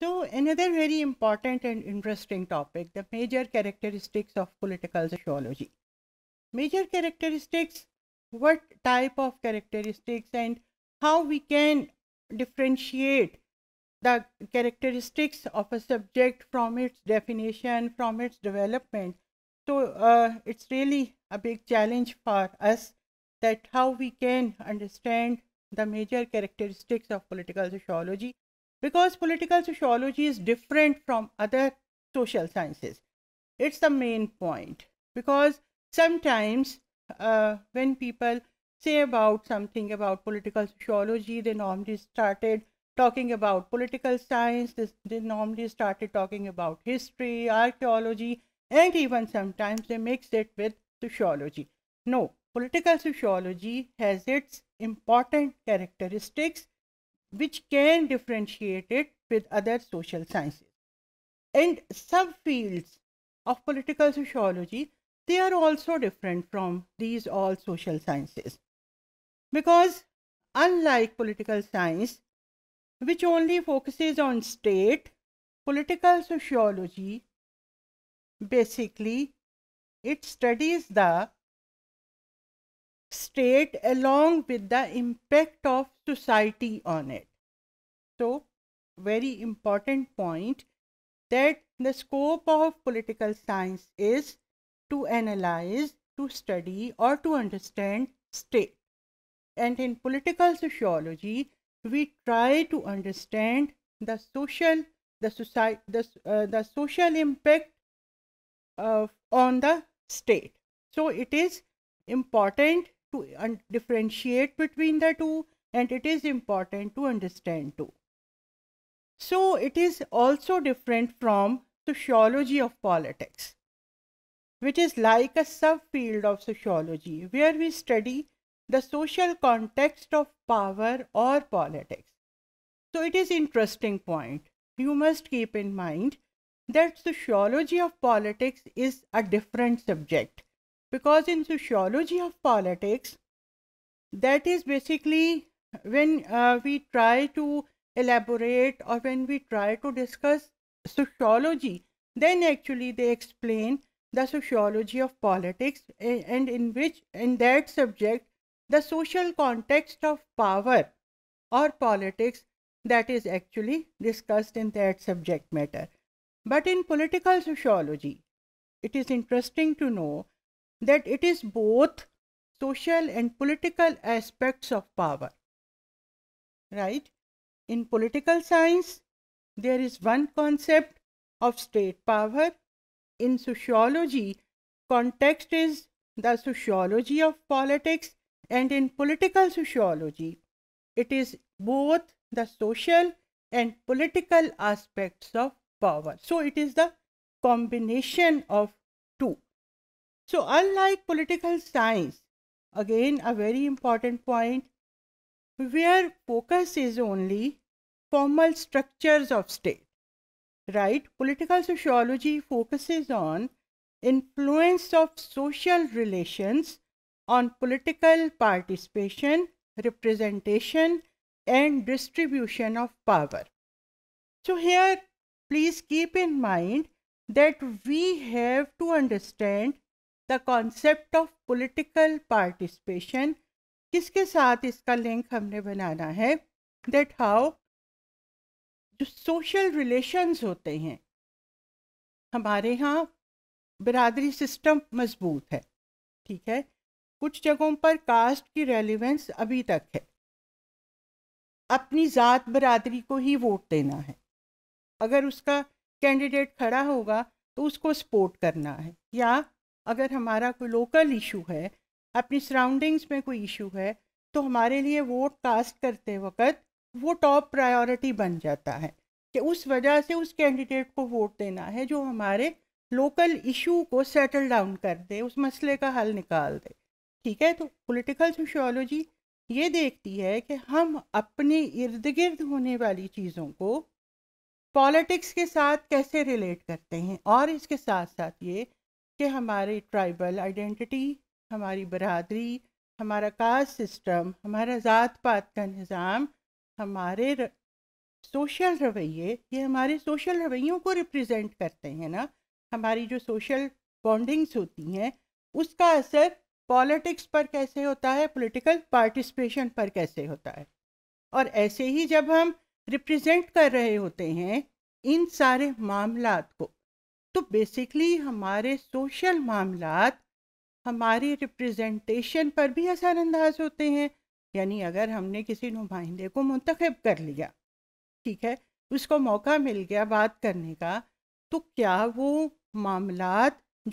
So another very important and interesting topic, the major characteristics of political sociology. Major characteristics, what type of characteristics and how we can differentiate the characteristics of a subject from its definition, from its development. So uh, it's really a big challenge for us that how we can understand the major characteristics of political sociology because political sociology is different from other social sciences. It's the main point. Because sometimes uh, when people say about something about political sociology, they normally started talking about political science, they, they normally started talking about history, archaeology, and even sometimes they mix it with sociology. No, political sociology has its important characteristics which can differentiate it with other social sciences. And subfields of political sociology, they are also different from these all social sciences. Because unlike political science, which only focuses on state, political sociology basically it studies the state along with the impact of society on it so very important point that the scope of political science is to analyze, to study or to understand state. And in political sociology, we try to understand the social, the society, the, uh, the social impact of, on the state. So it is important to differentiate between the two and it is important to understand too. So it is also different from sociology of politics, which is like a subfield of sociology where we study the social context of power or politics. So it is interesting point. You must keep in mind that sociology of politics is a different subject because in sociology of politics, that is basically when uh, we try to elaborate or when we try to discuss sociology, then actually they explain the sociology of politics and in which in that subject the social context of power or politics that is actually discussed in that subject matter. But in political sociology, it is interesting to know that it is both social and political aspects of power, right? In political science, there is one concept of state power. In sociology, context is the sociology of politics and in political sociology, it is both the social and political aspects of power. So, it is the combination of two. So, unlike political science, again a very important point, where focus is only formal structures of state. Right? Political sociology focuses on influence of social relations on political participation, representation, and distribution of power. So, here please keep in mind that we have to understand the concept of political participation किसके साथ इसका link हमने बनाना है that how जो social relations होते हैं हमारे यहाँ बरदरी सिस्टम मजबूत है ठीक है कुछ जगहों पर कास्ट की रेलिवेंस अभी तक है अपनी ज़ात बरदरी को ही वोट देना है अगर उसका कैंडिडेट खड़ा होगा तो उसको सपोर्ट करना है या अगर हमारा कोई लोकल इशू है अपनी सराउंडिंग्स में कोई इशू है तो हमारे लिए वोट कास्ट करते वक्त वो टॉप प्रायोरिटी बन जाता है कि उस वजह से उस कैंडिडेट को वोट देना है जो हमारे लोकल इशू को सेटल डाउन कर दे उस मसले का हल निकाल दे ठीक है तो पॉलिटिकल सोशियोलॉजी ये देखती है कि हम अपने इर्द गिर्द होने वाली चीज़ों को पॉलिटिक्स के साथ कैसे रिलेट करते हैं और इसके साथ साथ ये कि हमारे ट्राइबल आइडेंटिटी हमारी बरदरी हमारा कास्ट सिस्टम हमारा ज़ात पात का निज़ाम हमारे र... सोशल रवैये ये हमारे सोशल रवैयों को रिप्रेजेंट करते हैं ना हमारी जो सोशल बॉन्डिंग्स होती हैं उसका असर पॉलिटिक्स पर कैसे होता है पॉलिटिकल पार्टिसिपेशन पर कैसे होता है और ऐसे ही जब हम रिप्रेजेंट कर रहे होते हैं इन सारे मामलात को तो बेसिकली हमारे सोशल मामलात हमारी रिप्रेजेंटेशन पर भी असरअंदाज होते हैं यानी अगर हमने किसी नुमाइंदे को मुंतखब कर लिया ठीक है उसको मौका मिल गया बात करने का तो क्या वो मामला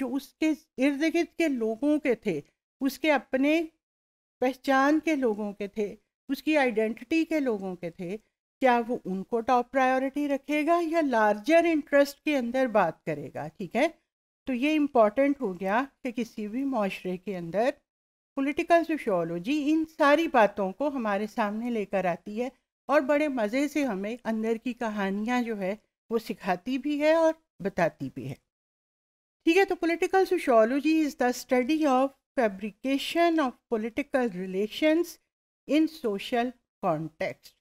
जो उसके इर्द गिर्द के लोगों के थे उसके अपने पहचान के लोगों के थे उसकी आइडेंटिटी के लोगों के थे क्या वो उनको टॉप प्रायोरिटी रखेगा या लार्जर इंटरेस्ट के अंदर बात करेगा ठीक है तो ये इम्पॉर्टेंट हो गया कि किसी भी माशरे के अंदर पॉलिटिकल सोशोलॉजी इन सारी बातों को हमारे सामने लेकर आती है और बड़े मज़े से हमें अंदर की कहानियाँ जो है वो सिखाती भी है और बताती भी है ठीक है तो political sociology is the study of fabrication of political relations in social context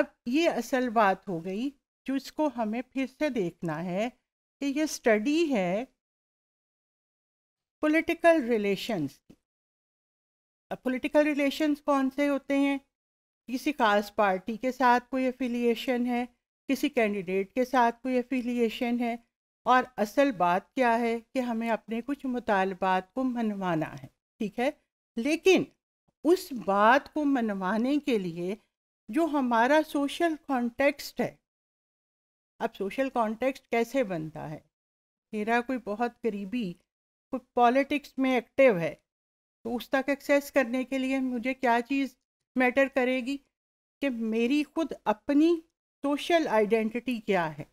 अब ये असल बात हो गई जिसको हमें फिर से देखना है कि ये स्टडी है पॉलिटिकल रिलेशंस पॉलिटिकल रिलेशंस कौन से होते हैं किसी खास पार्टी के साथ कोई एफिलिएशन है किसी कैंडिडेट के साथ कोई एफिलिएशन है और असल बात क्या है कि हमें अपने कुछ मुतालबात को मनवाना है ठीक है लेकिन उस बात को मनवाने के लिए जो हमारा सोशल कॉन्टेक्स्ट है अब सोशल कॉन्टेक्स्ट कैसे बनता है मेरा कोई बहुत करीबी पॉलिटिक्स में एक्टिव है तो उस तक एक्सेस करने के लिए मुझे क्या चीज़ मैटर करेगी कि मेरी खुद अपनी सोशल आइडेंटिटी क्या है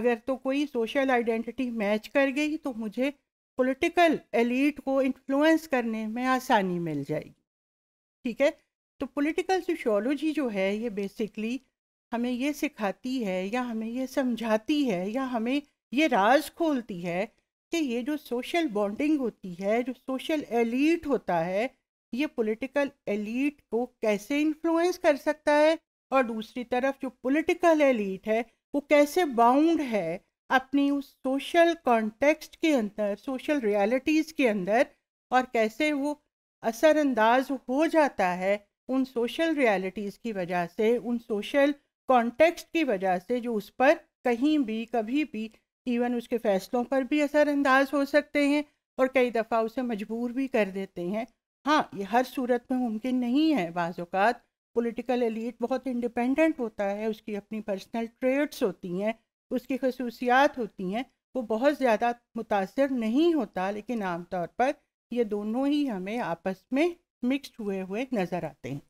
अगर तो कोई सोशल आइडेंटिटी मैच कर गई तो मुझे पॉलिटिकल एलिट को इन्फ्लुएंस करने में आसानी मिल जाएगी ठीक है तो पॉलिटिकल सोशोलॉजी जो है ये बेसिकली हमें ये सिखाती है या हमें ये समझाती है या हमें ये राज खोलती है कि ये जो सोशल बॉन्डिंग होती है जो सोशल एलीट होता है ये पॉलिटिकल एलीट को कैसे इन्फ्लुएंस कर सकता है और दूसरी तरफ जो पॉलिटिकल एलीट है वो कैसे बाउंड है अपनी उस सोशल कॉन्टेक्स्ट के अंदर सोशल रियलिटीज़ के अंदर और कैसे वो असरअंदाज हो जाता है उन सोशल रियलिटीज़ की वजह से उन सोशल कॉन्टेक्स्ट की वजह से जो उस पर कहीं भी कभी भी इवन उसके फैसलों पर भी असरअंदाज हो सकते हैं और कई दफ़ा उसे मजबूर भी कर देते हैं हाँ ये हर सूरत में मुमकिन नहीं है बाज़ात पॉलिटिकल एलिट बहुत इंडिपेंडेंट होता है उसकी अपनी पर्सनल ट्रेड्स होती हैं उसकी खसूसियात होती हैं वो बहुत ज़्यादा मुतासर नहीं होता लेकिन आमतौर पर ये दोनों ही हमें आपस में मिक्स हुए हुए नज़र आते हैं